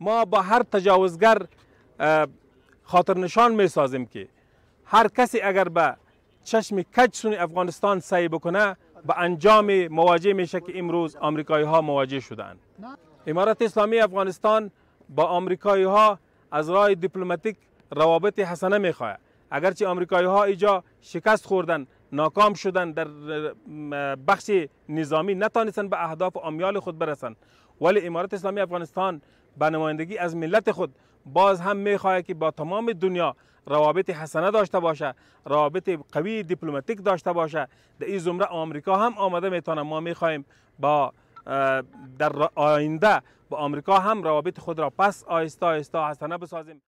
ما با هر تجاوزگر خاطر نشان می سازیم که هر کسی اگر به چشم کجسون افغانستان سعی بکنه به انجام مواجه میشه که امروز آمریکایی ها مواجه شدن امارت اسلامی افغانستان با آمریکایی ها از راه دیپلماتیک روابط حسنه خواهد. اگرچه آمریکایی ها ایجا شکست خوردن ناکام شدن در بخش نظامی نتانستن به اهداف و امیال خود برسن ولی امارت اسلامی افغانستان به نمایندگی از ملت خود باز هم میخواهد که با تمام دنیا روابط حسنه داشته باشه روابط قوی دیپلماتیک داشته باشه در این زمره آمریکا هم آمده میتونه ما میخواهیم با در آینده با آمریکا هم روابط خود را پس آیستا آیستا حسنه بسازیم